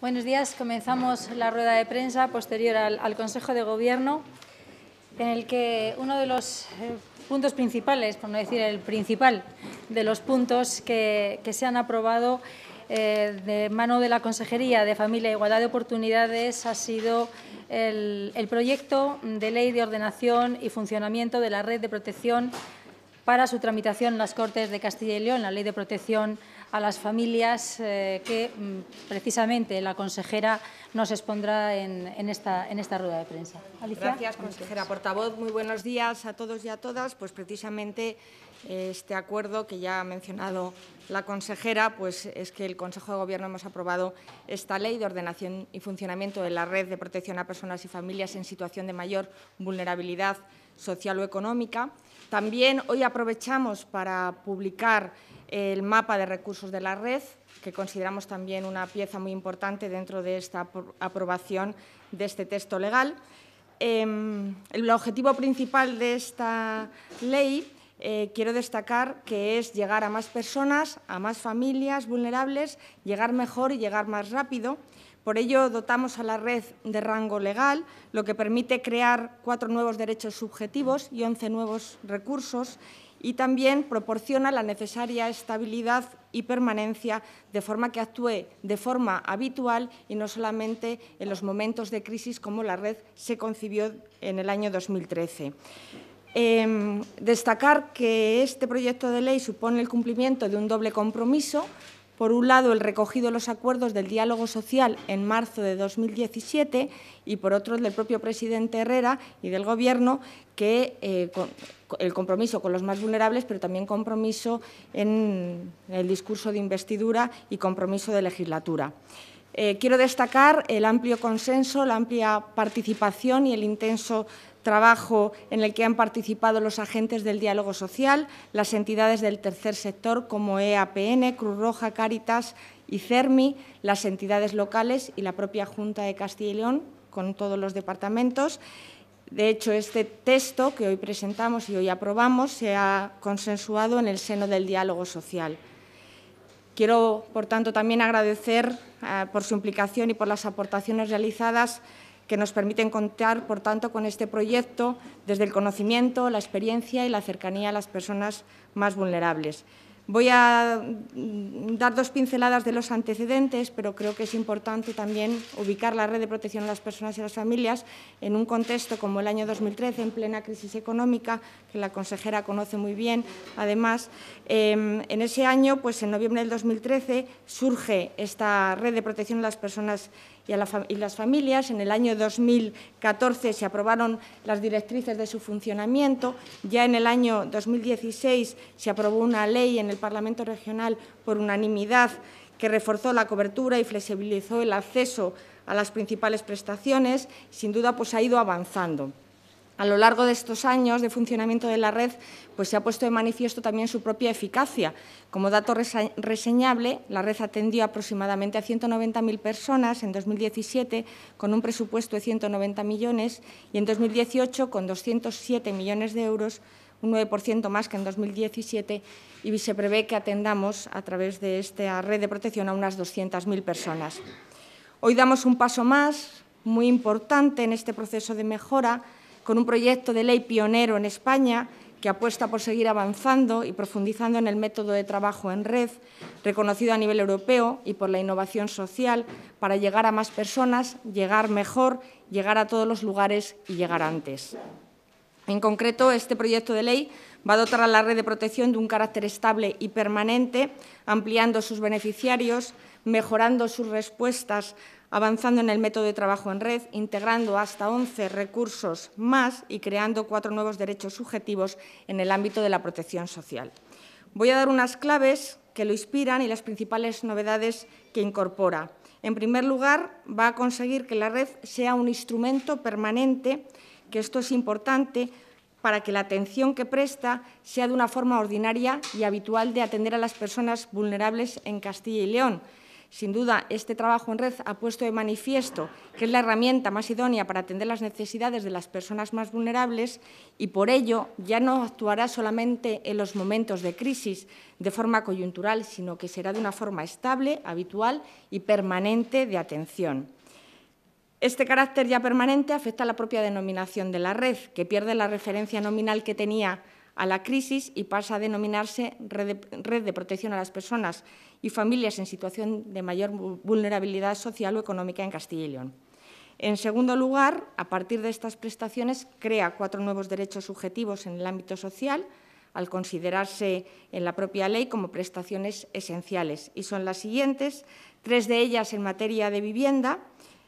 Buenos días. Comenzamos la rueda de prensa posterior al, Consejo de Gobierno, en el que uno de los eh, puntos principales, por no decir el principal, de los puntos que, se han aprobado eh, de mano de la Consejería de Familia e Igualdad de Oportunidades ha sido el, el, proyecto de ley de ordenación y funcionamiento de la red de protección para su tramitación en las Cortes de Castilla y León, la ley de protección a las familias eh, que mm, precisamente la consejera nos expondrá en, esta, rueda de prensa. Gracias, consejera portavoz. Muy buenos días a todos y a todas. Pues precisamente eh, este acuerdo que ya ha mencionado la consejera, pues es que el Consejo de Gobierno hemos aprobado esta ley de ordenación y funcionamiento de la red de protección a personas y familias en situación de mayor vulnerabilidad social o económica. También hoy aprovechamos para publicar el mapa de recursos de la red, que consideramos también una pieza muy importante dentro de esta aprobación de este texto legal. Em, el objetivo principal de esta ley, eh, quiero destacar que es llegar a más personas, a más familias vulnerables, llegar mejor y llegar más rápido. Por ello, dotamos a la red de rango legal, lo que permite crear cuatro nuevos derechos subjetivos y once nuevos recursos y también proporciona la necesaria estabilidad y permanencia de forma que actúe de forma habitual y no solamente en los momentos de crisis como la red se concibió en el año 2013. Em, destacar que este proyecto de ley supone el cumplimiento de un doble compromiso. Por un lado, el recogido de los acuerdos del diálogo social en marzo de 2017 y, por otro, el del propio presidente Herrera y del Gobierno, que eh, el compromiso con los más vulnerables, pero también compromiso en el discurso de investidura y compromiso de legislatura. Eh, quiero destacar el amplio consenso, la amplia participación y el intenso trabajo en el que han participado los agentes del diálogo social, las entidades del tercer sector como EAPN, Cruz Roja, Cáritas y CERMI, las entidades locales y la propia Junta de Castilla y León, con todos los departamentos. De hecho, este texto que hoy presentamos y hoy aprobamos se ha consensuado en el seno del diálogo social. Quiero, por tanto, también agradecer eh, por su implicación y por las aportaciones realizadas que nos permiten contar, por tanto, con este proyecto desde el conocimiento, la experiencia y la cercanía a las personas más vulnerables. Voy a mm, dar dos pinceladas de los antecedentes, pero creo que es importante también ubicar la red de protección a las personas y las familias en un contexto como el año 2013, en plena crisis económica, que la consejera conoce muy bien. Además, em, en ese año, pues en noviembre del 2013, surge esta red de protección a las personas y, las familias. En el año 2014 se aprobaron las directrices de su funcionamiento. Ya en el año 2016 se aprobó una ley en el Parlamento Regional por unanimidad que reforzó la cobertura y flexibilizó el acceso a las principales prestaciones. Sin duda, pues ha ido avanzando a lo largo de estos años de funcionamiento de la red, pues se ha puesto de manifiesto también su propia eficacia. Como dato reseñable, la red atendió aproximadamente a 190.000 personas en 2017 con un presupuesto de 190 millones y en 2018 con 207 millones de euros, un 9% más que en 2017 y se prevé que atendamos a través de esta red de protección a unas 200.000 personas. Hoy damos un paso más muy importante en este proceso de mejora con un proyecto de ley pionero en España que apuesta por seguir avanzando y profundizando en el método de trabajo en red, reconocido a nivel europeo y por la innovación social, para llegar a más personas, llegar mejor, llegar a todos los lugares y llegar antes. En concreto, este proyecto de ley va a dotar a la red de protección de un carácter estable y permanente, ampliando sus beneficiarios, mejorando sus respuestas avanzando en el método de trabajo en red, integrando hasta 11 recursos más y creando cuatro nuevos derechos subjetivos en el ámbito de la protección social. Voy a dar unas claves que lo inspiran y las principales novedades que incorpora. En primer lugar, va a conseguir que la red sea un instrumento permanente, que esto es importante, para que la atención que presta sea de una forma ordinaria y habitual de atender a las personas vulnerables en Castilla y León, sin duda, este trabajo en red ha puesto de manifiesto que es la herramienta más idónea para atender las necesidades de las personas más vulnerables y por ello ya no actuará solamente en los momentos de crisis de forma coyuntural, sino que será de una forma estable, habitual y permanente de atención. Este carácter ya permanente afecta a la propia denominación de la red, que pierde la referencia nominal que tenía a la crisis y pasa a denominarse Red de, Protección a las Personas y familias en situación de mayor vulnerabilidad social o económica en Castilla y León. En segundo lugar, a partir de estas prestaciones, crea cuatro nuevos derechos subjetivos en el ámbito social, al considerarse en la propia ley como prestaciones esenciales. Y son las siguientes, tres de ellas en materia de vivienda.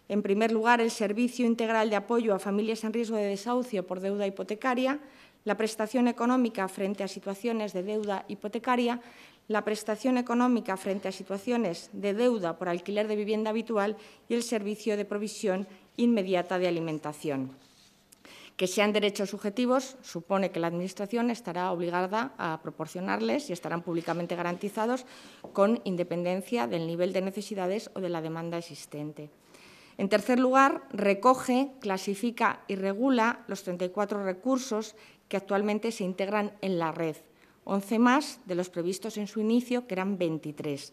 En primer lugar, el Servicio Integral de Apoyo a Familias en Riesgo de Desahucio por Deuda Hipotecaria, la prestación económica frente a situaciones de deuda hipotecaria la prestación económica frente a situaciones de deuda por alquiler de vivienda habitual y el servicio de provisión inmediata de alimentación. Que sean derechos subjetivos supone que la Administración estará obligada a proporcionarles y estarán públicamente garantizados con independencia del nivel de necesidades o de la demanda existente. En tercer lugar, recoge, clasifica y regula los 34 recursos que actualmente se integran en la red 11 más de los previstos en su inicio, que eran 23.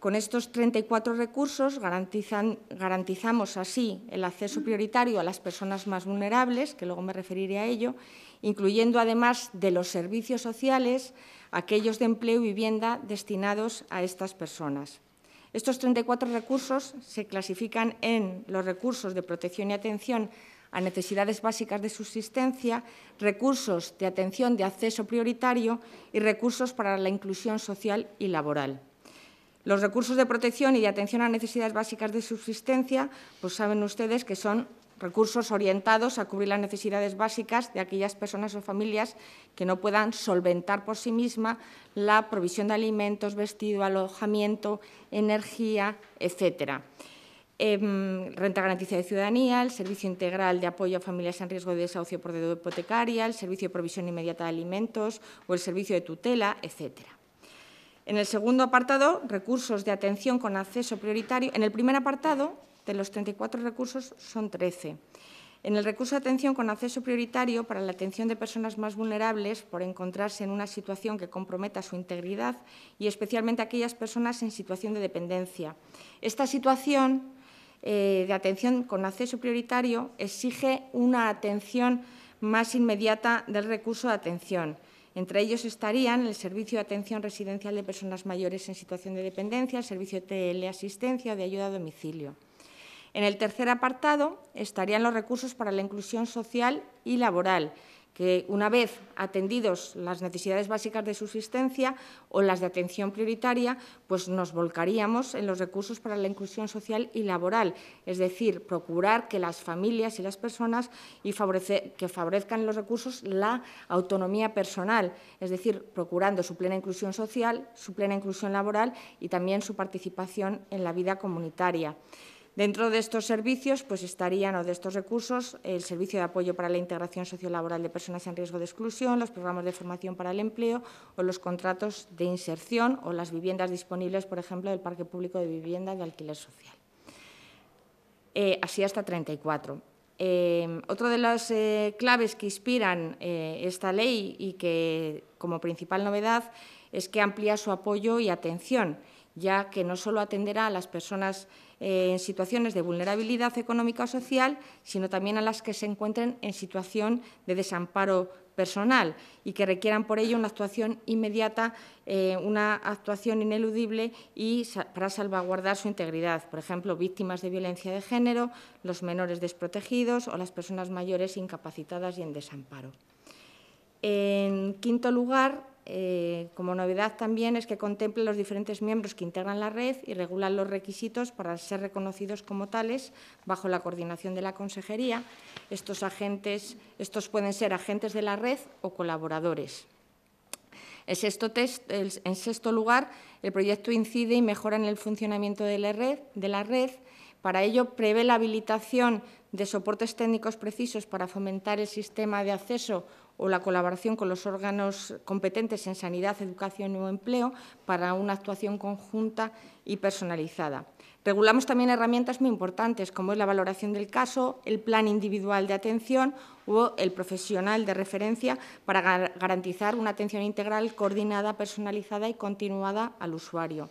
Con estos 34 recursos garantizamos así el acceso prioritario a las personas más vulnerables, que luego me referiré a ello, incluyendo además de los servicios sociales aquellos de empleo y vivienda destinados a estas personas. Estos 34 recursos se clasifican en los recursos de protección y atención a necesidades básicas de subsistencia, recursos de atención de acceso prioritario y recursos para la inclusión social y laboral. Los recursos de protección y de atención a necesidades básicas de subsistencia, pues saben ustedes que son recursos orientados a cubrir las necesidades básicas de aquellas personas o familias que no puedan solventar por sí misma la provisión de alimentos, vestido, alojamiento, energía, etcétera. Em, renta garantizada de ciudadanía, el servicio integral de apoyo a familias en riesgo de desahucio por deuda hipotecaria, el servicio de provisión inmediata de alimentos o el servicio de tutela, etcétera. En el segundo apartado, recursos de atención con acceso prioritario. En el primer apartado, de los 34 recursos, son 13. En el recurso de atención con acceso prioritario para la atención de personas más vulnerables por encontrarse en una situación que comprometa su integridad y especialmente aquellas personas en situación de dependencia. Esta situación eh, de atención con acceso prioritario exige una atención más inmediata del recurso de atención. Entre ellos estarían el Servicio de Atención Residencial de Personas Mayores en Situación de Dependencia, el Servicio de Teleasistencia de Ayuda a Domicilio. En el tercer apartado estarían los recursos para la inclusión social y laboral, que una vez atendidos las necesidades básicas de subsistencia o las de atención prioritaria, pues nos volcaríamos en los recursos para la inclusión social y laboral, es decir, procurar que las familias y las personas y que favorezcan los recursos la autonomía personal, es decir, procurando su plena inclusión social, su plena inclusión laboral y también su participación en la vida comunitaria. Dentro de estos servicios pues estarían, o de estos recursos, el servicio de apoyo para la integración sociolaboral de personas en riesgo de exclusión, los programas de formación para el empleo o los contratos de inserción o las viviendas disponibles, por ejemplo, del Parque Público de Vivienda de Alquiler Social. Eh, así hasta 34. Eh, otra de las eh, claves que inspiran esta ley y que como principal novedad es que amplía su apoyo y atención, ya que no solo atenderá a las personas eh, en situaciones de vulnerabilidad económica o social, sino también a las que se encuentren en situación de desamparo personal y que requieran por ello una actuación inmediata, eh, una actuación ineludible y para salvaguardar su integridad. Por ejemplo, víctimas de violencia de género, los menores desprotegidos o las personas mayores incapacitadas y en desamparo. En quinto lugar, eh, como novedad también es que contempla los diferentes miembros que integran la red y regulan los requisitos para ser reconocidos como tales bajo la coordinación de la consejería. Estos agentes, estos pueden ser agentes de la red o colaboradores. En sexto, lugar, el proyecto incide y mejora en el funcionamiento de la red, de la red para ello, prevé la habilitación de soportes técnicos precisos para fomentar el sistema de acceso o la colaboración con los órganos competentes en sanidad, educación o empleo para una actuación conjunta y personalizada. Regulamos también herramientas muy importantes, como es la valoración del caso, el plan individual de atención o el profesional de referencia para garantizar una atención integral coordinada, personalizada y continuada al usuario.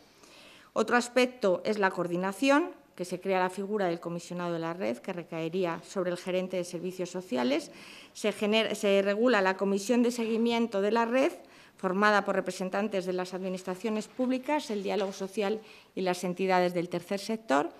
Otro aspecto es la coordinación, que se crea la figura del comisionado de la red, que recaería sobre el gerente de servicios sociales. Se, regula la comisión de seguimiento de la red, formada por representantes de las administraciones públicas, el diálogo social y las entidades del tercer sector.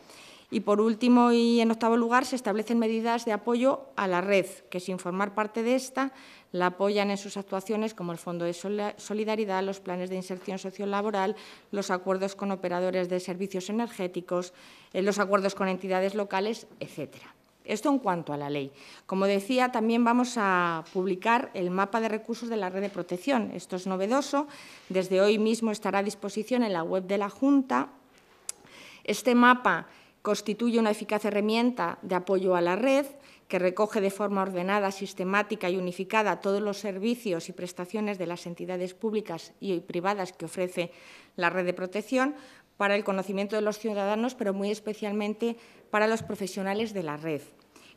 Y por último y en octavo lugar, se establecen medidas de apoyo a la red, que sin formar parte de esta, la apoyan en sus actuaciones como el Fondo de Solidaridad, los planes de inserción sociolaboral, los acuerdos con operadores de servicios energéticos, eh, los acuerdos con entidades locales, etcétera. Esto en cuanto a la ley. Como decía, también vamos a publicar el mapa de recursos de la red de protección. Esto es novedoso. Desde hoy mismo estará a disposición en la web de la Junta. Este mapa Constituye una eficaz herramienta de apoyo a la red que recoge de forma ordenada, sistemática y unificada todos los servicios y prestaciones de las entidades públicas y privadas que ofrece la red de protección para el conocimiento de los ciudadanos, pero muy especialmente para los profesionales de la red.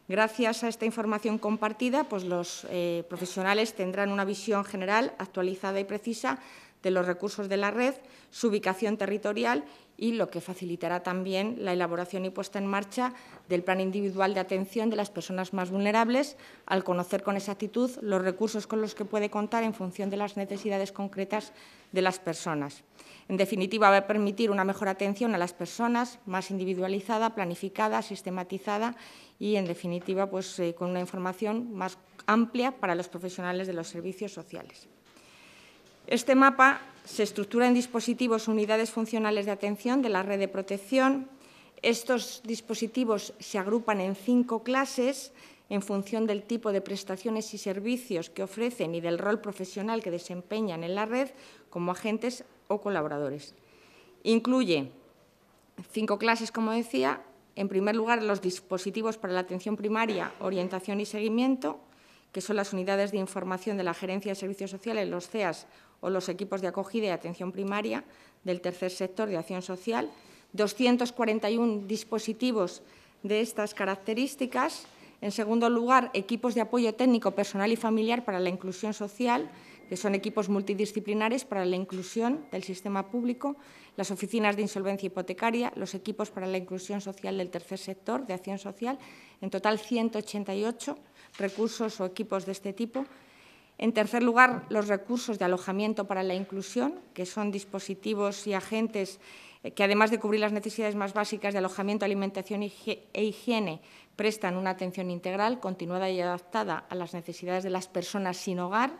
Gracias a esta información compartida, pues los eh, profesionales tendrán una visión general, actualizada y precisa de los recursos de la red, su ubicación territorial y lo que facilitará también la elaboración y puesta en marcha del plan individual de atención de las personas más vulnerables, al conocer con exactitud los recursos con los que puede contar en función de las necesidades concretas de las personas. En definitiva, va a permitir una mejor atención a las personas, más individualizada, planificada, sistematizada y, en definitiva, pues, eh, con una información más amplia para los profesionales de los servicios sociales. Este mapa se estructura en dispositivos unidades funcionales de atención de la red de protección. Estos dispositivos se agrupan en cinco clases en función del tipo de prestaciones y servicios que ofrecen y del rol profesional que desempeñan en la red como agentes o colaboradores. Incluye cinco clases, como decía, en primer lugar, los dispositivos para la atención primaria, orientación y seguimiento, que son las unidades de información de la Gerencia de Servicios Sociales, los CEAS o los equipos de acogida y atención primaria del tercer sector de acción social, 241 dispositivos de estas características. En segundo lugar, equipos de apoyo técnico, personal y familiar para la inclusión social, que son equipos multidisciplinares para la inclusión del sistema público, las oficinas de insolvencia hipotecaria, los equipos para la inclusión social del tercer sector, de acción social, en total 188 recursos o equipos de este tipo en tercer lugar, los recursos de alojamiento para la inclusión, que son dispositivos y agentes eh, que, además de cubrir las necesidades más básicas de alojamiento, alimentación e higiene, prestan una atención integral, continuada y adaptada a las necesidades de las personas sin hogar.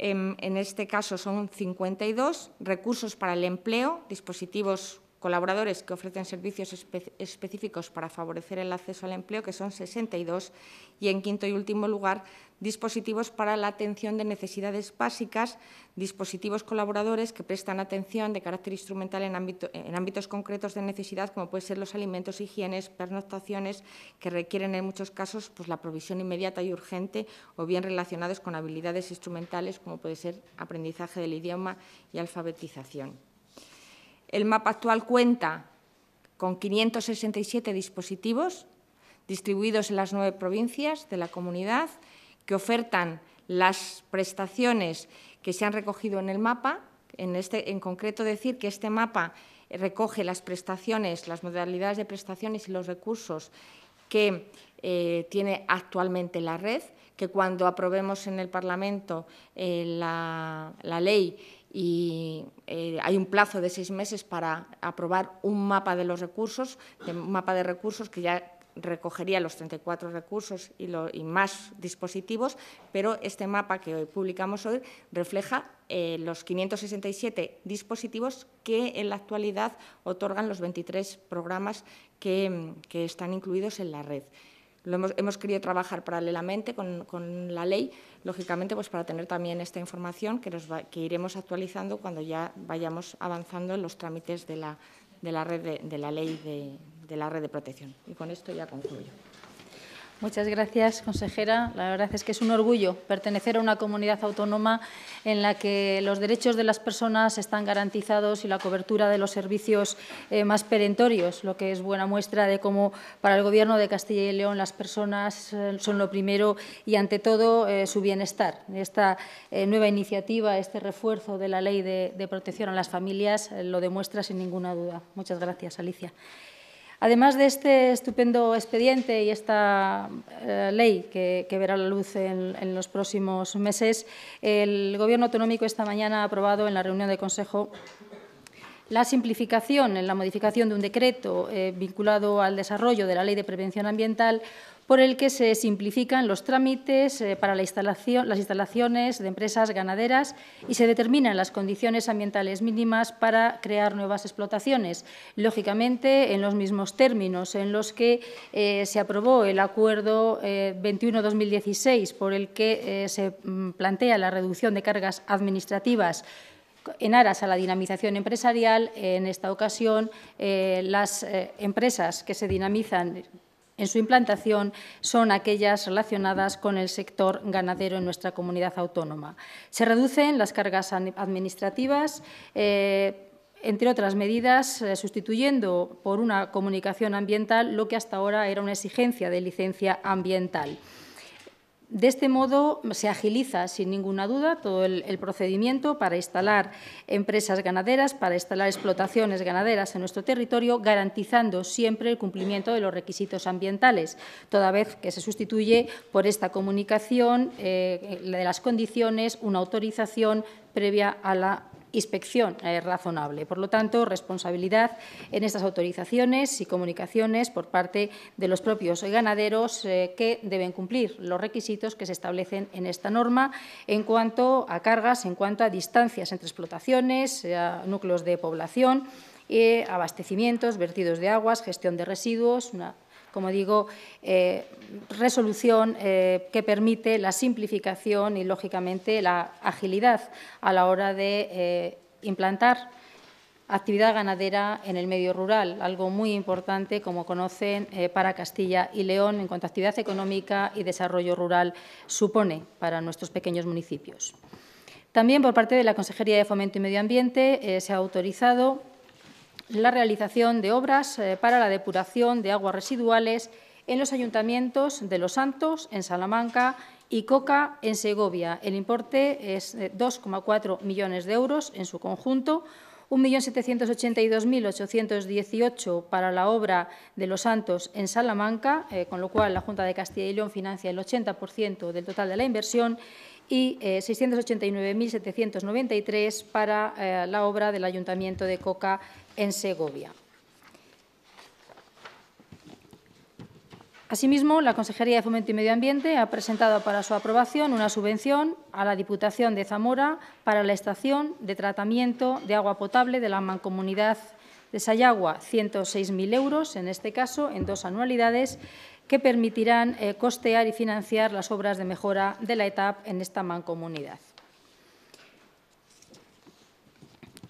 Em, en, este caso son 52 recursos para el empleo, dispositivos colaboradores que ofrecen servicios específicos para favorecer el acceso al empleo, que son 62, y en quinto y último lugar, dispositivos para la atención de necesidades básicas, dispositivos colaboradores que prestan atención de carácter instrumental en, ámbitos concretos de necesidad, como pueden ser los alimentos, higienes, pernoctaciones, que requieren en muchos casos pues, la provisión inmediata y urgente, o bien relacionados con habilidades instrumentales, como puede ser aprendizaje del idioma y alfabetización. El mapa actual cuenta con 567 dispositivos distribuidos en las nueve provincias de la comunidad que ofertan las prestaciones que se han recogido en el mapa. En, este, en concreto, decir que este mapa recoge las prestaciones, las modalidades de prestaciones y los recursos que eh, tiene actualmente la red, que cuando aprobemos en el Parlamento eh, la ley y eh, hay un plazo de seis meses para aprobar un mapa de los recursos, un mapa de recursos que ya recogería los 34 recursos y, recursos y, más dispositivos, pero este mapa que hoy publicamos hoy refleja eh, los 567 dispositivos que en la actualidad otorgan los 23 programas que están incluidos en la red hemos, querido trabajar paralelamente con, la ley, lógicamente, pues para tener también esta información que, nos iremos actualizando cuando ya vayamos avanzando en los trámites de la, red la ley de la red de protección. Y con esto ya concluyo. Muchas gracias, consejera. La verdad es que es un orgullo pertenecer a una comunidad autónoma en la que los derechos de las personas están garantizados y la cobertura de los servicios eh, más perentorios, lo que es buena muestra de cómo para el Gobierno de Castilla y León las personas eh, son lo primero y, ante todo, eh, su bienestar. Esta nueva iniciativa, este refuerzo de la Ley de Protección a las Familias lo demuestra sin ninguna duda. Muchas gracias, Alicia. Además de este estupendo expediente y esta eh, ley que, verá la luz en, los próximos meses, el Gobierno autonómico esta mañana ha aprobado en la reunión de Consejo la simplificación en la modificación de un decreto eh, vinculado al desarrollo de la Ley de Prevención Ambiental por el que se simplifican los trámites eh, para la instalación, las instalaciones de empresas ganaderas y se determinan las condiciones ambientales mínimas para crear nuevas explotaciones, lógicamente en los mismos términos en los que eh, se aprobó el acuerdo 21-2016 eh, por el que se mm, plantea la reducción de cargas administrativas en aras a la dinamización empresarial, en esta ocasión las empresas que se dinamizan en su implantación son aquellas relacionadas con el sector ganadero en nuestra comunidad autónoma. Se reducen las cargas administrativas, eh, entre otras medidas, eh, sustituyendo por una comunicación ambiental lo que hasta ahora era una exigencia de licencia ambiental. De este modo, se agiliza, sin ninguna duda, todo el, procedimiento para instalar empresas ganaderas, para instalar explotaciones ganaderas en nuestro territorio, garantizando siempre el cumplimiento de los requisitos ambientales, toda vez que se sustituye por esta comunicación eh, de las condiciones una autorización previa a la inspección razonable. Por lo tanto, responsabilidad en estas autorizaciones y comunicaciones por parte de los propios ganaderos eh, que deben cumplir los requisitos que se establecen en esta norma en cuanto a cargas, en cuanto a distancias entre explotaciones, eh, núcleos de población, eh, abastecimientos, vertidos de aguas, gestión de residuos, una como digo, eh, resolución eh, que permite la simplificación y, lógicamente, la agilidad a la hora de eh, implantar actividad ganadera en el medio rural, algo muy importante, como conocen, para Castilla y León en cuanto a actividad económica y desarrollo rural supone para nuestros pequeños municipios. También por parte de la Consejería de Fomento y Medio Ambiente se ha autorizado la realización de obras eh, para la depuración de aguas residuales en los ayuntamientos de Los Santos, en Salamanca y Coca, en Segovia. El importe es 2,4 eh, millones de euros en su conjunto, 1.782.818 para la obra de Los Santos en Salamanca, eh, con lo cual la Junta de Castilla y León financia el 80% del total de la inversión, y 689.793 para la obra del Ayuntamiento de Coca en Segovia. Asimismo, la Consejería de Fomento y Medio Ambiente ha presentado para su aprobación una subvención a la Diputación de Zamora para la estación de tratamiento de agua potable de la Mancomunidad de Sayagua, 106.000 euros, en este caso en dos anualidades, que permitirán eh, costear y financiar las obras de mejora de la ETAP en esta mancomunidad.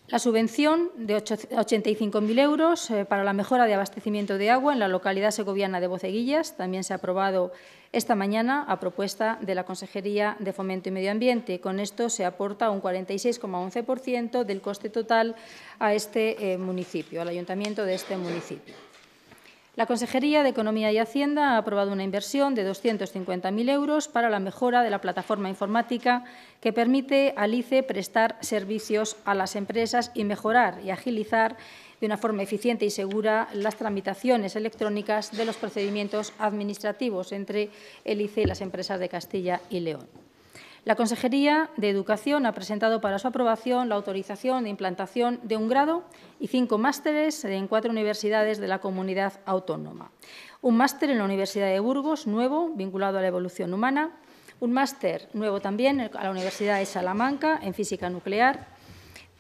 La subvención de 85.000 euros eh, para la mejora de abastecimiento de agua en la localidad segoviana de Boceguillas también se ha aprobado esta mañana a propuesta de la Consejería de Fomento y Medio Ambiente. Con esto se aporta un 46,11% del coste total a este eh, municipio, al ayuntamiento de este municipio. La Consejería de Economía y Hacienda ha aprobado una inversión de 250.000 euros para la mejora de la plataforma informática que permite al ICE prestar servicios a las empresas y mejorar y agilizar de una forma eficiente y segura las tramitaciones electrónicas de los procedimientos administrativos entre el ICE y las empresas de Castilla y León. La Consejería de Educación ha presentado para su aprobación la autorización de implantación de un grado y cinco másteres en cuatro universidades de la comunidad autónoma. Un máster en la Universidad de Burgos, nuevo, vinculado a la evolución humana. Un máster nuevo también a la Universidad de Salamanca en física nuclear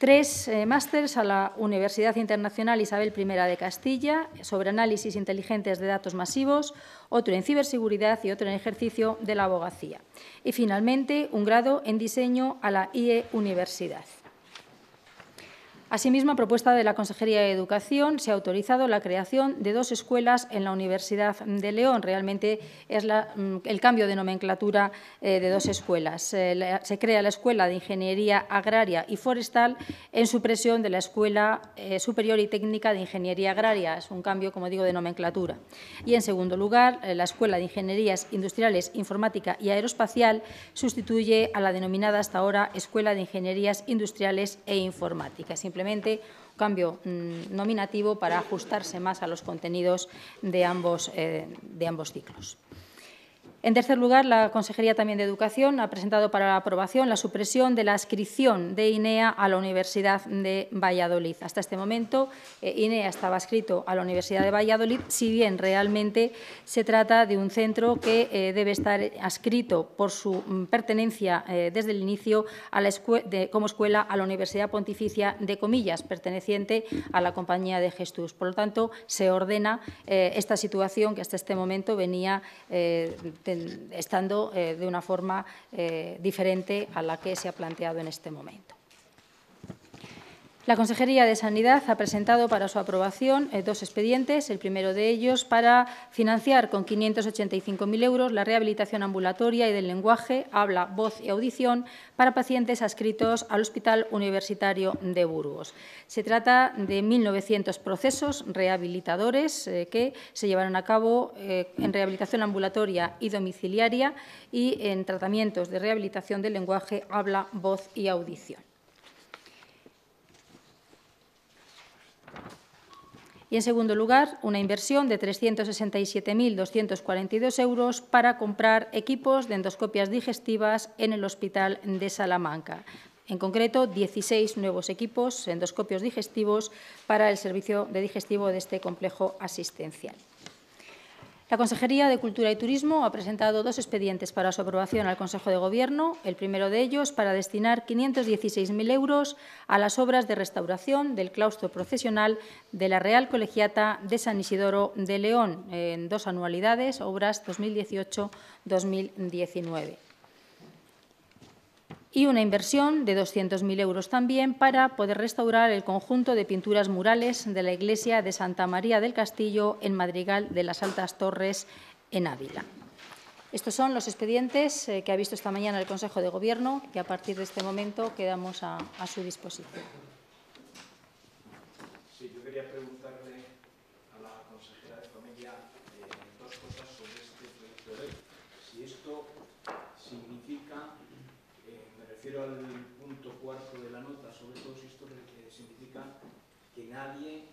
tres eh, másters a la Universidad Internacional Isabel I de Castilla sobre análisis inteligentes de datos masivos, otro en ciberseguridad y otro en ejercicio de la abogacía. Y finalmente, un grado en diseño a la IE Universidad. Asimismo, a propuesta de la Consejería de Educación, se ha autorizado la creación de dos escuelas en la Universidad de León. Realmente es mm, el cambio de nomenclatura eh, de dos escuelas. Eh, se crea la Escuela de Ingeniería Agraria y Forestal en supresión de la Escuela eh, Superior y Técnica de Ingeniería Agraria. Es un cambio, como digo, de nomenclatura. Y, en segundo lugar, la Escuela de Ingenierías Industriales, Informática y Aeroespacial sustituye a la denominada hasta ahora Escuela de Ingenierías Industriales e Informática. Simplemente un cambio mm, nominativo para ajustarse más a los contenidos de ambos, eh, de ambos ciclos. En tercer lugar, la Consejería también de Educación ha presentado para la aprobación la supresión de la adscripción de INEA a la Universidad de Valladolid. Hasta este momento, eh, INEA estaba adscrito a la Universidad de Valladolid, si bien realmente se trata de un centro que eh, debe estar adscrito por su mm, pertenencia eh, desde el inicio como escuela a la Universidad Pontificia de Comillas, perteneciente a la compañía de Jesús. Por lo tanto, se ordena esta situación que hasta este momento venía estando eh, de una forma eh, diferente a la que se ha planteado en este momento. La Consejería de Sanidad ha presentado para su aprobación eh, dos expedientes, el primero de ellos para financiar con 585.000 euros la rehabilitación ambulatoria y del lenguaje, habla, voz y audición para pacientes adscritos al Hospital Universitario de Burgos. Se trata de 1.900 procesos rehabilitadores eh, que se llevaron a cabo eh, en rehabilitación ambulatoria y domiciliaria y en tratamientos de rehabilitación del lenguaje, habla, voz y audición. Y, en segundo lugar, una inversión de 367.242 euros para comprar equipos de endoscopias digestivas en el Hospital de Salamanca. En concreto, 16 nuevos equipos endoscopios digestivos para el servicio de digestivo de este complejo asistencial. La Consejería de Cultura y Turismo ha presentado dos expedientes para su aprobación al Consejo de Gobierno, el primero de ellos para destinar 516.000 euros a las obras de restauración del claustro procesional de la Real Colegiata de San Isidoro de León, en dos anualidades, obras 2018-2019 y una inversión de 200.000 euros también para poder restaurar el conjunto de pinturas murales de la iglesia de Santa María del Castillo en Madrigal de las Altas Torres, en Ávila. Estos son los expedientes eh, que ha visto esta mañana el Consejo de Gobierno y a partir de este momento quedamos a, su disposición. Sí, al punto cuarto de la nota, sobre todo si esto significa que nadie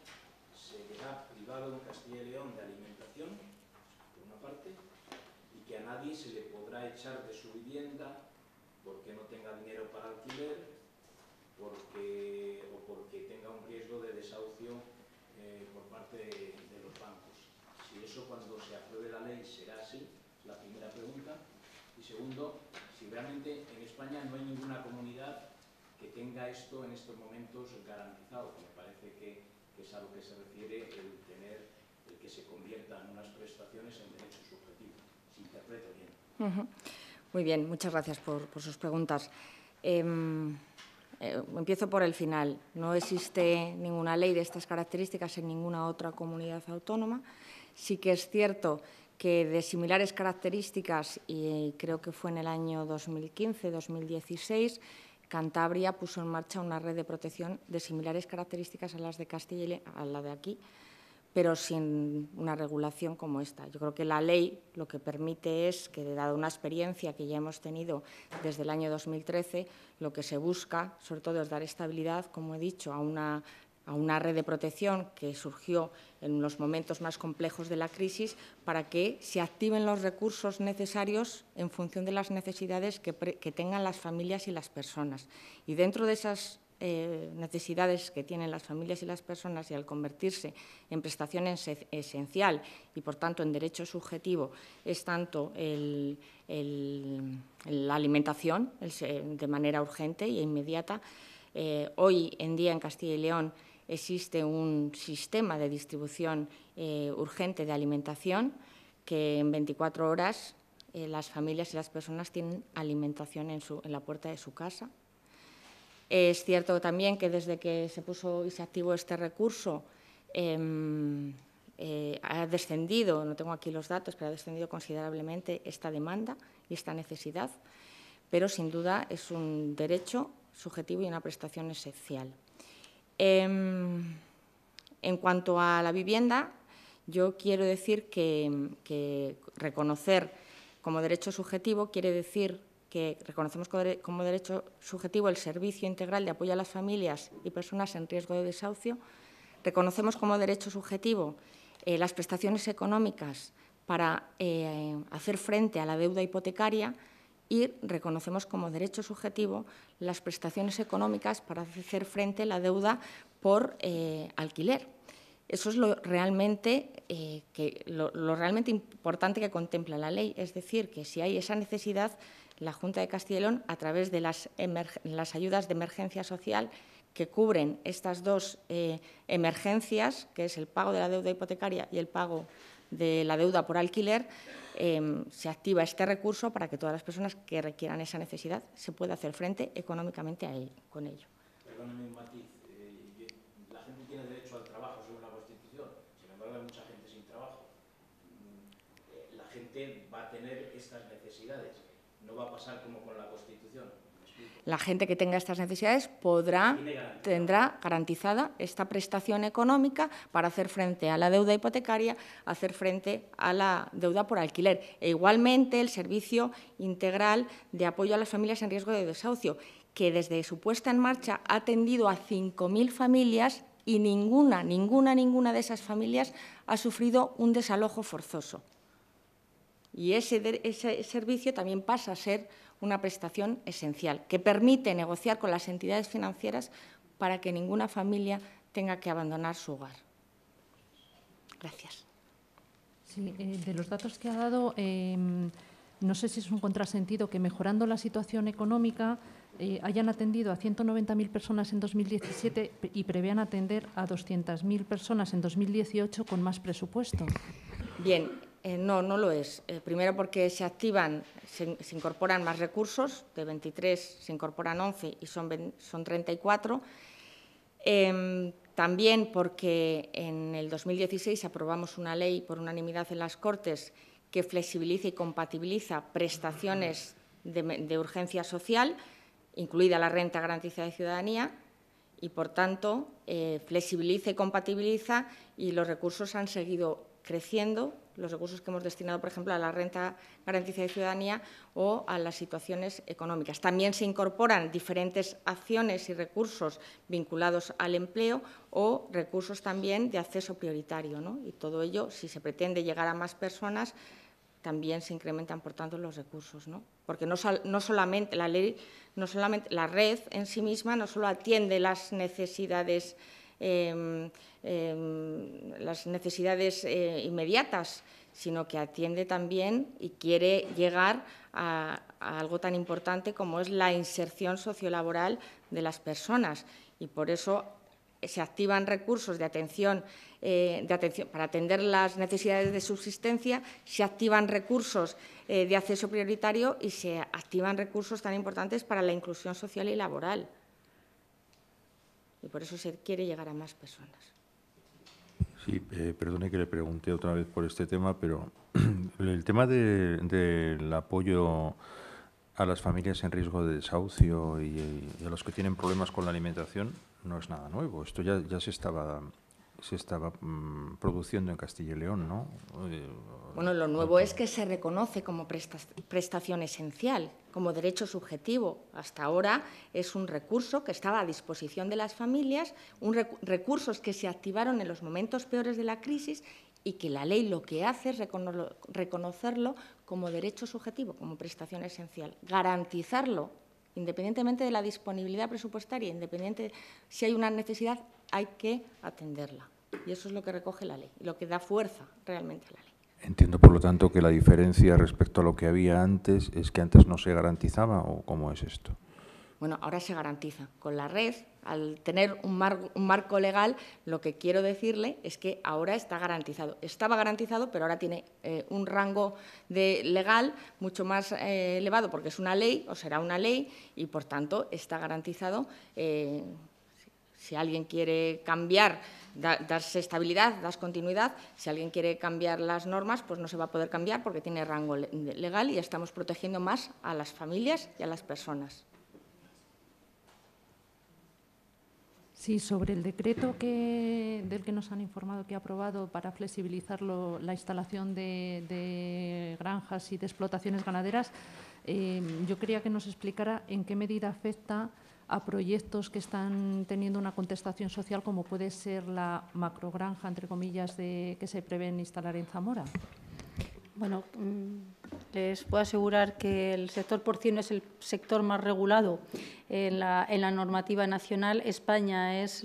se verá privado en Castilla y León de alimentación, por una parte, y que a nadie se le podrá echar de su vivienda porque no tenga dinero para alquiler porque, o porque tenga un riesgo de desahucio eh, por parte de, de los bancos. Si eso cuando se apruebe la ley será así, la primera pregunta. Y segundo, realmente en España no hay ninguna comunidad que tenga esto en estos momentos garantizado. Me parece que, es a lo que se refiere el tener el que se conviertan unas prestaciones en derechos subjetivos. Si interpreto bien. Muy bien, muchas gracias por, sus preguntas. Em, eh, empiezo por el final. No existe ninguna ley de estas características en ninguna otra comunidad autónoma. Sí que es cierto que de similares características, y eh, creo que fue en el año 2015-2016, Cantabria puso en marcha una red de protección de similares características a las de Castilla y a la de aquí, pero sin una regulación como esta. Yo creo que la ley lo que permite es que, dada una experiencia que ya hemos tenido desde el año 2013, lo que se busca, sobre todo, es dar estabilidad, como he dicho, a una a una red de protección que surgió en los momentos más complejos de la crisis para que se activen los recursos necesarios en función de las necesidades que, tengan las familias y las personas. Y dentro de esas eh, necesidades que tienen las familias y las personas y al convertirse en prestación esencial y, por tanto, en derecho subjetivo, es tanto la alimentación de manera urgente e inmediata. Eh, hoy en día en Castilla y León existe un sistema de distribución eh, urgente de alimentación que en 24 horas eh, las familias y las personas tienen alimentación en, la puerta de su casa. Es cierto también que desde que se puso y se activó este recurso, em, eh, ha descendido, no tengo aquí los datos, pero ha descendido considerablemente esta demanda y esta necesidad, pero sin duda es un derecho subjetivo y una prestación esencial. Em, en cuanto a la vivienda, yo quiero decir que, reconocer como derecho subjetivo quiere decir que reconocemos como derecho subjetivo el servicio integral de apoyo a las familias y personas en riesgo de desahucio, reconocemos como derecho subjetivo eh, las prestaciones económicas para eh, hacer frente a la deuda hipotecaria y reconocemos como derecho subjetivo las prestaciones económicas para hacer frente a la deuda por eh, alquiler. Eso es lo realmente, eh, que, lo, realmente importante que contempla la ley, es decir, que si hay esa necesidad, la Junta de Castellón, a través de las, ayudas de emergencia social que cubren estas dos eh, emergencias, que es el pago de la deuda hipotecaria y el pago de la deuda por alquiler, eh, se activa este recurso para que todas las personas que requieran esa necesidad se pueda hacer frente económicamente a con ello. Perdóname un matiz. Eh, la gente tiene derecho al trabajo según la Constitución. Sin embargo, hay mucha gente sin trabajo. Mm, eh, la gente va a tener estas necesidades. No va a pasar como con la la gente que tenga estas necesidades podrá, tendrá garantizada esta prestación económica para hacer frente a la deuda hipotecaria, hacer frente a la deuda por alquiler e igualmente el servicio integral de apoyo a las familias en riesgo de desahucio, que desde su puesta en marcha ha atendido a 5.000 familias y ninguna, ninguna, ninguna de esas familias ha sufrido un desalojo forzoso. Y ese, ese servicio también pasa a ser una prestación esencial, que permite negociar con las entidades financieras para que ninguna familia tenga que abandonar su hogar. Gracias. Sí, eh, de los datos que ha dado, em, no sé si es un contrasentido que mejorando la situación económica eh, hayan atendido a 190.000 personas en 2017 y prevean atender a 200.000 personas en 2018 con más presupuesto. Bien, eh, no, no lo es. Eh, primero porque se activan, se, incorporan más recursos, de 23 se incorporan 11 y son, son 34. Em, también porque en el 2016 aprobamos una ley por unanimidad en las Cortes que flexibiliza y compatibiliza prestaciones de, de urgencia social, incluida la renta garantizada de ciudadanía, y por tanto eh, flexibiliza y compatibiliza y los recursos han seguido creciendo los recursos que hemos destinado, por ejemplo, a la renta garantizada de ciudadanía o a las situaciones económicas. También se incorporan diferentes acciones y recursos vinculados al empleo o recursos también de acceso prioritario. ¿no? Y todo ello, si se pretende llegar a más personas, también se incrementan, por tanto, los recursos. ¿no? Porque no, no, solamente la ley, no solamente la red en sí misma, no solo atiende las necesidades Em, em, las necesidades eh, inmediatas, sino que atiende también y quiere llegar a, algo tan importante como es la inserción sociolaboral de las personas. Y por eso se activan recursos de atención, eh, para atender las necesidades de subsistencia, se activan recursos eh, de acceso prioritario y se activan recursos tan importantes para la inclusión social y laboral y por eso se quiere llegar a más personas. Sí, eh, perdone que le pregunte otra vez por este tema, pero el tema del de, apoyo a las familias en riesgo de desahucio y, y, a los que tienen problemas con la alimentación no es nada nuevo. Esto ya, ya se estaba se estaba mm, produciendo en Castilla y León, ¿no? Eh, bueno, lo nuevo es que se reconoce como prestación esencial, como derecho subjetivo. Hasta ahora es un recurso que estaba a disposición de las familias, un recursos que se activaron en los momentos peores de la crisis y que la ley lo que hace es reconocerlo como derecho subjetivo, como prestación esencial, garantizarlo independientemente de la disponibilidad presupuestaria, independiente si hay una necesidad, hay que atenderla. Y eso es lo que recoge la ley, lo que da fuerza realmente a la ley. Entiendo, por lo tanto, que la diferencia respecto a lo que había antes es que antes no se garantizaba, ¿o cómo es esto? Bueno, ahora se garantiza. Con la red, al tener un, marco legal, lo que quiero decirle es que ahora está garantizado. Estaba garantizado, pero ahora tiene eh, un rango de legal mucho más eh, elevado, porque es una ley o será una ley y, por tanto, está garantizado. Eh, si alguien quiere cambiar, darse estabilidad, das continuidad. Si alguien quiere cambiar las normas, pues no se va a poder cambiar porque tiene rango legal y estamos protegiendo más a las familias y a las personas. Sí, sobre el decreto que, del que nos han informado que ha aprobado para flexibilizar la instalación de, granjas y de explotaciones ganaderas, eh, yo quería que nos explicara en qué medida afecta a proyectos que están teniendo una contestación social, como puede ser la macrogranja, entre comillas, que se prevén instalar en Zamora? Bueno, mm, les puedo asegurar que el sector porcino es el sector más regulado en la, normativa nacional. España es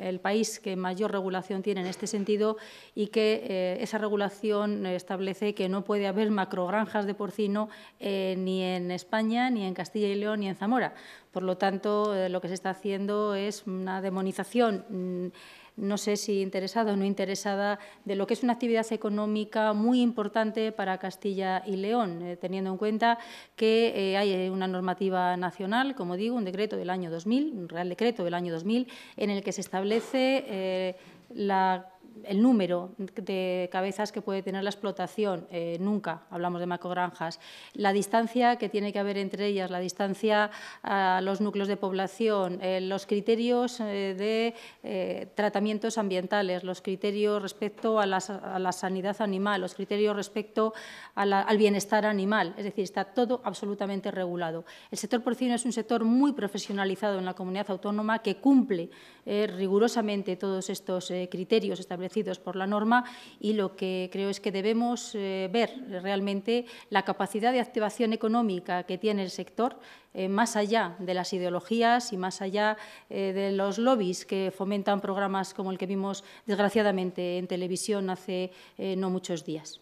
el país que mayor regulación tiene en este sentido y que eh, esa regulación establece que no puede haber macrogranjas de porcino eh, ni en España, ni en Castilla y León, ni en Zamora. Por lo tanto, eh, lo que se está haciendo es una demonización mm, no sé si interesada o no interesada, de lo que es una actividad económica muy importante para Castilla y León, eh, teniendo en cuenta que eh, hay eh, una normativa nacional, como digo, un decreto del año 2000, un real decreto del año 2000, en el que se establece la el número de cabezas que puede tener la explotación, eh, nunca hablamos de macogranjas, la distancia que tiene que haber entre ellas, la distancia a los núcleos de población, eh, los criterios eh, de tratamientos ambientales, los criterios respecto a la, sanidad animal, los criterios respecto al bienestar animal, es decir, está todo absolutamente regulado. El sector porcino es un sector muy profesionalizado en la comunidad autónoma que cumple rigurosamente todos estos criterios establecidos por la norma y lo que creo es que debemos eh, ver realmente la capacidad de activación económica que tiene el sector eh, más allá de las ideologías y más allá eh, de los lobbies que fomentan programas como el que vimos desgraciadamente en televisión hace no muchos días.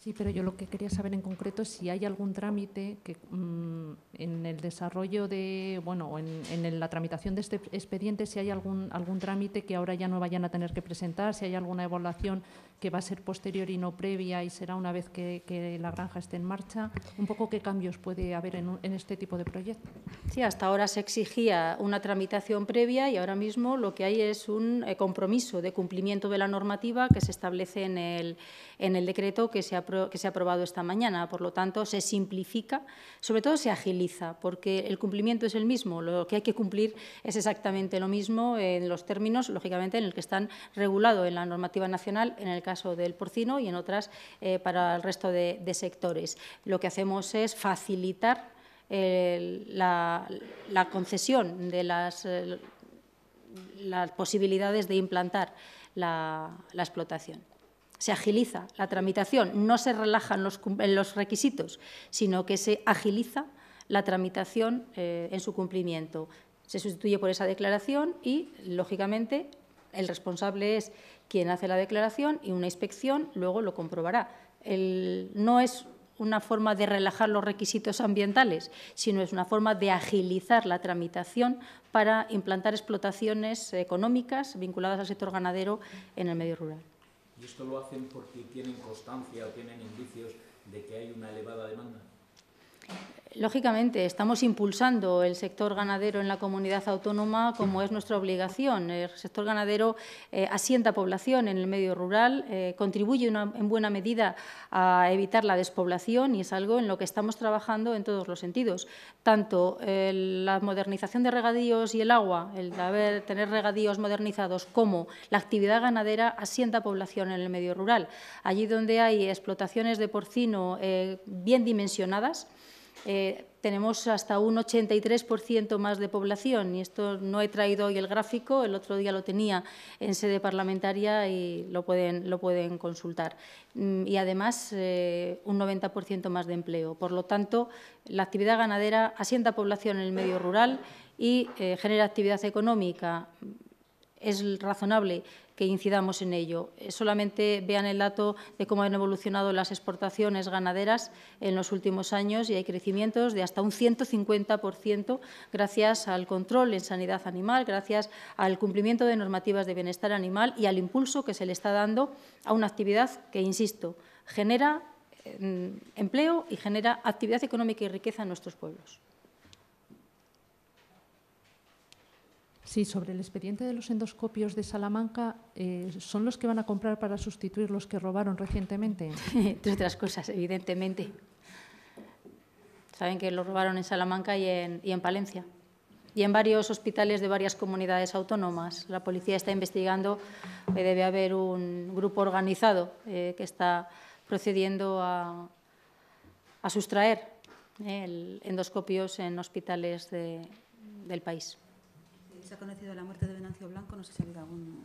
Sí, pero yo lo que quería saber en concreto es si hay algún trámite que mm, en el desarrollo de, bueno, en, en la tramitación de este expediente, si hay algún, algún trámite que ahora ya no vayan a tener que presentar, si hay alguna evaluación que va a ser posterior y no previa y será una vez que, la granja esté en marcha? ¿Un poco qué cambios puede haber en, este tipo de proyecto Sí, hasta ahora se exigía una tramitación previa y ahora mismo lo que hay es un eh, compromiso de cumplimiento de la normativa que se establece en el, en el decreto que se, ha, que se ha aprobado esta mañana. Por lo tanto, se simplifica, sobre todo se agiliza, porque el cumplimiento es el mismo. Lo que hay que cumplir es exactamente lo mismo en los términos, lógicamente, en el que están regulados en la normativa nacional, en el caso del porcino y en otras eh, para el resto de, sectores. Lo que hacemos es facilitar la, concesión de las, eh, posibilidades de implantar la, explotación. Se agiliza la tramitación, no se relajan los, los requisitos, sino que se agiliza la tramitación eh, en su cumplimiento. Se sustituye por esa declaración y, lógicamente, el responsable es quien hace la declaración y una inspección luego lo comprobará. no es una forma de relajar los requisitos ambientales, sino es una forma de agilizar la tramitación para implantar explotaciones económicas vinculadas al sector ganadero en el medio rural. ¿Y esto lo hacen porque tienen constancia o tienen indicios de que hay una elevada demanda? Lógicamente, estamos impulsando el sector ganadero en la comunidad autónoma como es nuestra obligación. El sector ganadero eh, asienta población en el medio rural, eh, contribuye en buena medida a evitar la despoblación y es algo en lo que estamos trabajando en todos los sentidos. Tanto eh, la modernización de regadíos y el agua, el haber, tener regadíos modernizados, como la actividad ganadera asienta población en el medio rural. Allí donde hay explotaciones de porcino bien dimensionadas, eh, tenemos hasta un 83% más de población y esto no he traído hoy el gráfico, el otro día lo tenía en sede parlamentaria y lo pueden, lo pueden consultar. Mm, y además eh, un 90% más de empleo. Por lo tanto, la actividad ganadera asienta población en el medio rural y eh, genera actividad económica es razonable que incidamos en ello. Eh, solamente vean el dato de cómo han evolucionado las exportaciones ganaderas en los últimos años y hay crecimientos de hasta un 150% gracias al control en sanidad animal, gracias al cumplimiento de normativas de bienestar animal y al impulso que se le está dando a una actividad que, insisto, genera eh, mm, empleo y genera actividad económica y riqueza en nuestros pueblos. Sí, sobre el expediente de los endoscopios de Salamanca, eh, ¿son los que van a comprar para sustituir los que robaron recientemente? Entre otras cosas, evidentemente. Saben que los robaron en Salamanca y en, Palencia. Y en varios hospitales de varias comunidades autónomas. La policía está investigando, que eh, debe haber un grupo organizado eh, que está procediendo a, sustraer endoscopios en hospitales del país se ha conocido la muerte de Venancio Blanco, no sé si ha habido algún...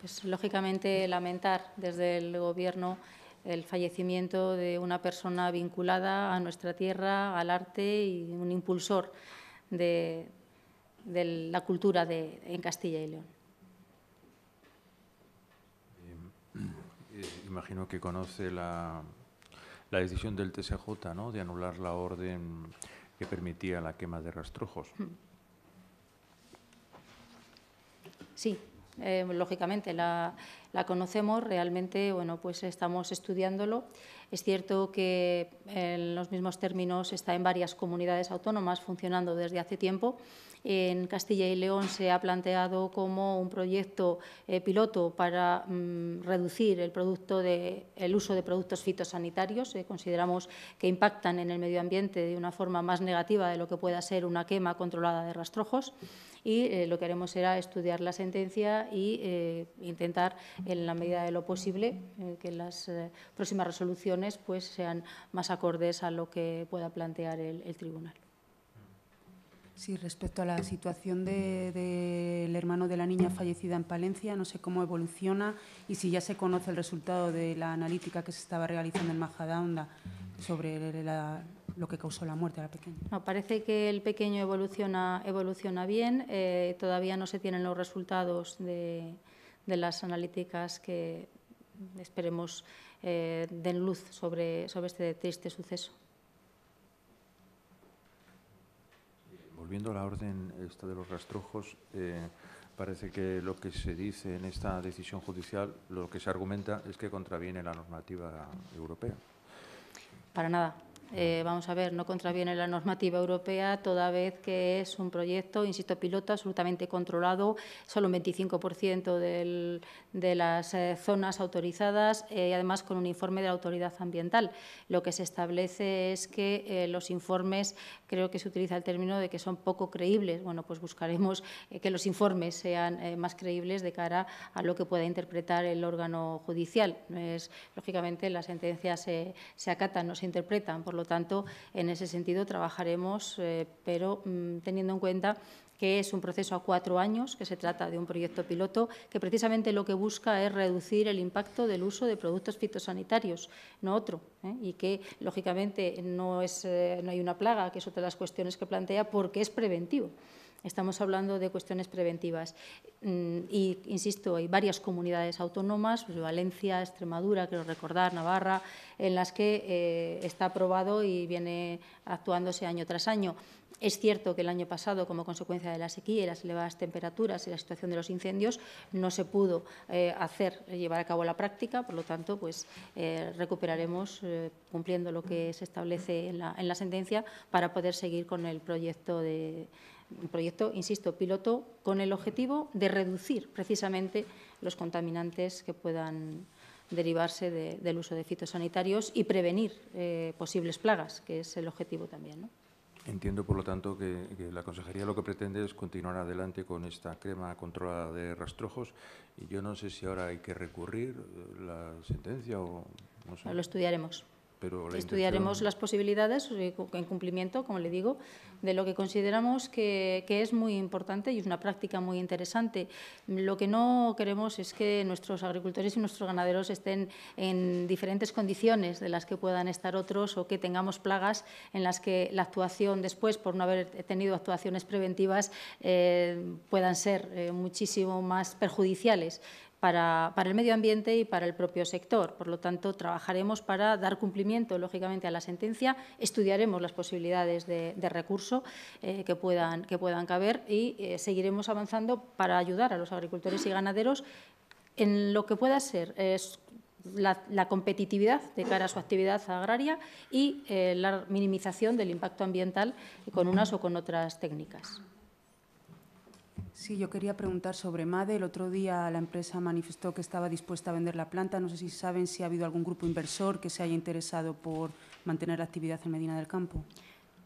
Pues lógicamente lamentar desde el Gobierno el fallecimiento de una persona vinculada a nuestra tierra, al arte y un impulsor de, la cultura en Castilla y León. Eh, eh, imagino que conoce la, decisión del TSJ de anular la orden que permitía la quema de rastrojos. Mm. Sí, eh, lógicamente la, conocemos, realmente bueno, pues estamos estudiándolo. Es cierto que en eh, los mismos términos está en varias comunidades autónomas funcionando desde hace tiempo. En Castilla y León se ha planteado como un proyecto eh, piloto para mm, reducir el, producto el uso de productos fitosanitarios. consideramos que impactan en el medio ambiente de una forma más negativa de lo que pueda ser una quema controlada de rastrojos y eh, lo que haremos será estudiar la sentencia e intentar, en la medida de lo posible, eh, que las próximas resoluciones pues, sean más acordes a lo que pueda plantear el, tribunal. Sí, respecto a la situación del hermano de la niña fallecida en Palencia, no sé cómo evoluciona y si ya se conoce el resultado de la analítica que se estaba realizando en Majadahonda sobre la, lo que causó la muerte de la pequeña. No, parece que el pequeño evoluciona, evoluciona bien, eh, todavía no se tienen los resultados de, las analíticas que esperemos eh, den luz sobre, sobre este triste suceso. Volviendo a la orden de los rastrojos, eh, parece que lo que se dice en esta decisión judicial, lo que se argumenta es que contraviene la normativa europea. Para nada. Eh, vamos a ver, no contraviene la normativa europea, toda vez que es un proyecto, insisto, piloto absolutamente controlado, solo un 25% del, de las eh, zonas autorizadas eh, y además con un informe de la autoridad ambiental. Lo que se establece es que los informes, creo que se utiliza el término de que son poco creíbles, bueno, pues buscaremos que los informes sean más creíbles de cara a lo que pueda interpretar el órgano judicial. Es, lógicamente, las sentencias se, se acatan, no se interpretan, lo tanto, en ese sentido trabajaremos, eh, pero mm, teniendo en cuenta que es un proceso a cuatro años, que se trata de un proyecto piloto, que precisamente lo que busca es reducir el impacto del uso de productos fitosanitarios, no otro, ¿eh? y que, lógicamente, no, es, eh, no hay una plaga, que es otra de las cuestiones que plantea, porque es preventivo. Estamos hablando de cuestiones preventivas. Mm, y, insisto, hay varias comunidades autónomas, pues Valencia, Extremadura, quiero recordar, Navarra, en las que eh, está aprobado y viene actuándose año tras año. Es cierto que el año pasado, como consecuencia de la sequía y las elevadas temperaturas y la situación de los incendios, no se pudo eh, hacer, llevar a cabo la práctica, por lo tanto, pues eh, recuperaremos, cumpliendo lo que se establece en la sentencia, para poder seguir con el proyecto de, un proyecto, insisto, piloto con el objetivo de reducir precisamente los contaminantes que puedan derivarse del uso de fitosanitarios y prevenir eh, posibles plagas, que es el objetivo también. Entiendo, por lo tanto, que, la consejería lo que pretende es continuar adelante con esta crema controlada de rastrojos y yo no sé si ahora hay que recurrir eh, la sentencia o no sé. Lo estudiaremos. Estudiaremos las posibilidades eh, en cumplimiento, como le digo, de lo que consideramos que, es muy importante y es una práctica muy interesante. Lo que no queremos es que nuestros agricultores y nuestros ganaderos estén en diferentes condiciones de las que puedan estar otros o que tengamos plagas en las que la actuación después, por no haber tenido actuaciones preventivas, eh, puedan ser eh, muchísimo más perjudiciales para, el medio ambiente y para el propio sector. Por lo tanto, trabajaremos para dar cumplimiento, lógicamente, a la sentencia, estudiaremos las posibilidades de, recurso eh, que, puedan, caber y eh, seguiremos avanzando para ayudar a los agricultores y ganaderos en lo que pueda ser eh, la, competitividad de cara a su actividad agraria y la minimización del impacto ambiental con unas o con otras técnicas. Sí, yo quería preguntar sobre MADE. El otro día la empresa manifestó que estaba dispuesta a vender la planta. No sé si saben si ha habido algún grupo inversor que se haya interesado por mantener la actividad en Medina del Campo.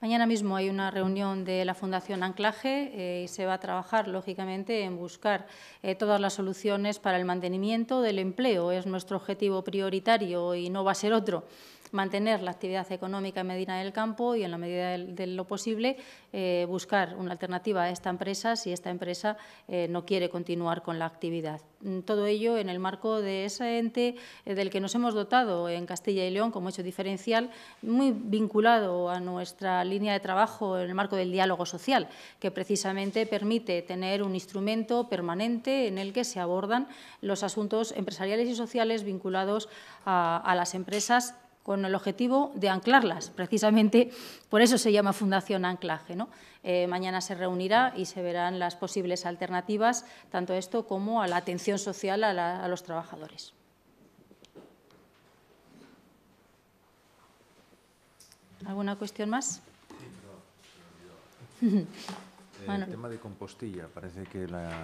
Mañana mismo hay una reunión de la Fundación Anclaje eh, y se va a trabajar, lógicamente, en buscar eh, todas las soluciones para el mantenimiento del empleo. Es nuestro objetivo prioritario y no va a ser otro mantener la actividad económica en Medina del Campo y, en la medida de, lo posible, eh, buscar una alternativa a esta empresa si esta empresa eh, no quiere continuar con la actividad. Mm, todo ello en el marco de ese ente eh, del que nos hemos dotado en Castilla y León como hecho diferencial, muy vinculado a nuestra línea de trabajo en el marco del diálogo social, que precisamente permite tener un instrumento permanente en el que se abordan los asuntos empresariales y sociales vinculados a, a las empresas con el objetivo de anclarlas. Precisamente por eso se llama Fundación Anclaje. ¿no? Eh, mañana se reunirá y se verán las posibles alternativas, tanto a esto como a la atención social a, los trabajadores. ¿Alguna cuestión más? El tema de compostilla, parece que la,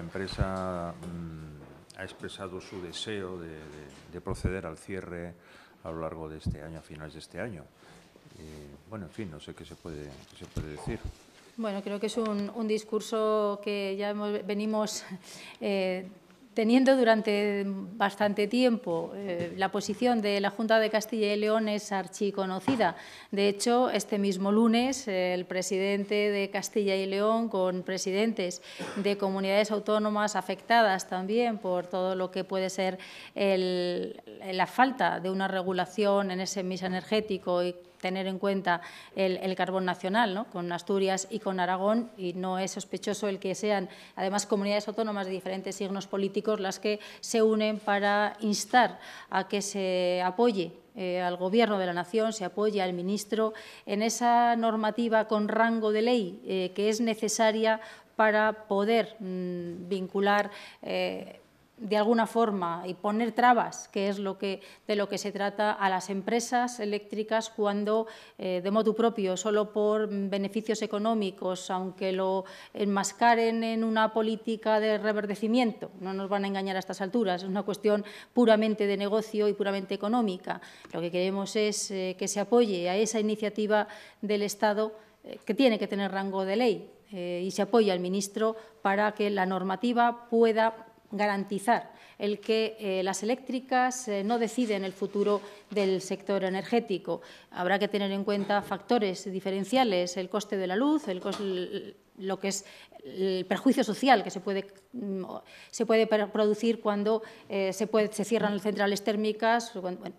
empresa mm, ha expresado su deseo de proceder al cierre a lo largo de este año, a finales de este año. Eh, bueno, en fin, no sé qué se puede, decir. Bueno, creo que es un, discurso que ya hemos, venimos eh, teniendo durante bastante tiempo eh, la posición de la Junta de Castilla y León es archiconocida. De hecho, este mismo lunes eh, el presidente de Castilla y León, con presidentes de comunidades autónomas afectadas también por todo lo que puede ser la falta de una regulación en ese mismo energético tener en cuenta el, carbón nacional, con Asturias y con Aragón, y no es sospechoso el que sean, además, comunidades autónomas de diferentes signos políticos las que se unen para instar a que se apoye eh, al Gobierno de la Nación, se apoye al ministro en esa normativa con rango de ley eh, que es necesaria para poder mm, vincular eh, de alguna forma y poner trabas, que es lo que, de lo que se trata a las empresas eléctricas cuando, eh, de modo propio, solo por beneficios económicos, aunque lo enmascaren en una política de reverdecimiento, no nos van a engañar a estas alturas, es una cuestión puramente de negocio y puramente económica. Lo que queremos es eh, que se apoye a esa iniciativa del Estado eh, que tiene que tener rango de ley y se apoye al ministro para que la normativa pueda garantizar el que eh, las eléctricas eh, no deciden el futuro del sector energético. Habrá que tener en cuenta factores diferenciales, el coste de la luz, el lo que es el perjuicio social que se puede, mm, se puede producir cuando eh, se, cierran las centrales térmicas.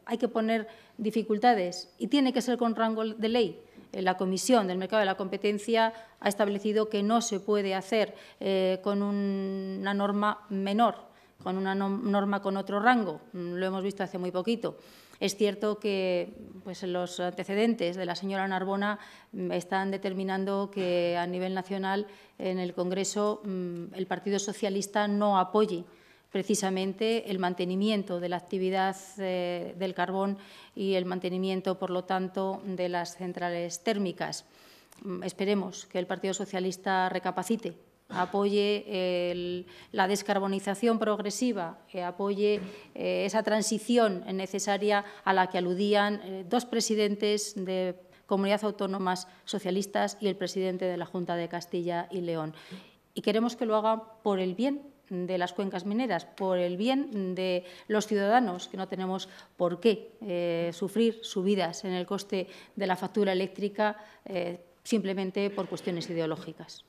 hay que poner dificultades y tiene que ser con rango de ley eh, la Comisión del Mercado de la Competencia ha establecido que no se puede hacer eh, con una norma menor, con una norma con otro rango. Mm, lo hemos visto hace muy poquito. Es cierto que pues, los antecedentes de la señora Narbona mm, están determinando que a nivel nacional en el Congreso mm, el Partido Socialista no apoye precisamente el mantenimiento de la actividad eh, del carbón y el mantenimiento, por lo tanto, de las centrales térmicas. Mm, esperemos que el Partido Socialista recapacite apoye eh, la descarbonización progresiva, eh, apoye esa transición necesaria a la que aludían dos presidentes de comunidades autónomas socialistas y el presidente de la Junta de Castilla y León. Y queremos que lo haga por el bien de las cuencas mineras, por el bien de los ciudadanos, que no tenemos por qué eh, sufrir subidas en el coste de la factura eléctrica eh, simplemente por cuestiones ideológicas.